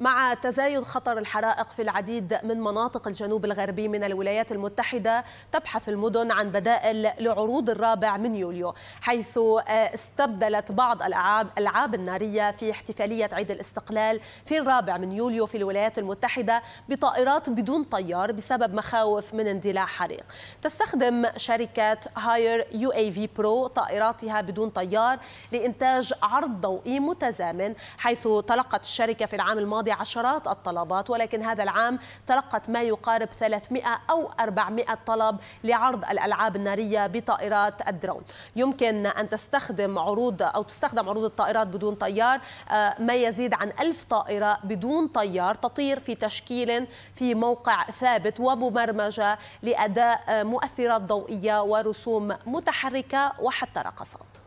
مع تزايد خطر الحرائق في العديد من مناطق الجنوب الغربي من الولايات المتحدة تبحث المدن عن بدائل لعروض الرابع من يوليو حيث آه، استبدلت بعض الألعاب النارية في احتفالية عيد الاستقلال في الرابع من يوليو في الولايات المتحدة بطائرات بدون طيار بسبب مخاوف من اندلاع حريق تستخدم شركة هاير يو اي في برو طائراتها بدون طيار لإنتاج عرض ضوئي متزامن حيث تلقت الشركة في العام الماضي عشرات الطلبات ولكن هذا العام تلقت ما يقارب 300 أو 400 طلب لعرض الألعاب النارية بطائرات الدرون يمكن أن تستخدم عروض أو تستخدم عروض الطائرات بدون طيار آه، ما يزيد عن ألف طائرة بدون طيار تطير في تشكيل في موقع ثابت ومبرمجة لأداء مؤثرات ضوئية ورسوم متحركة وحتى رقصات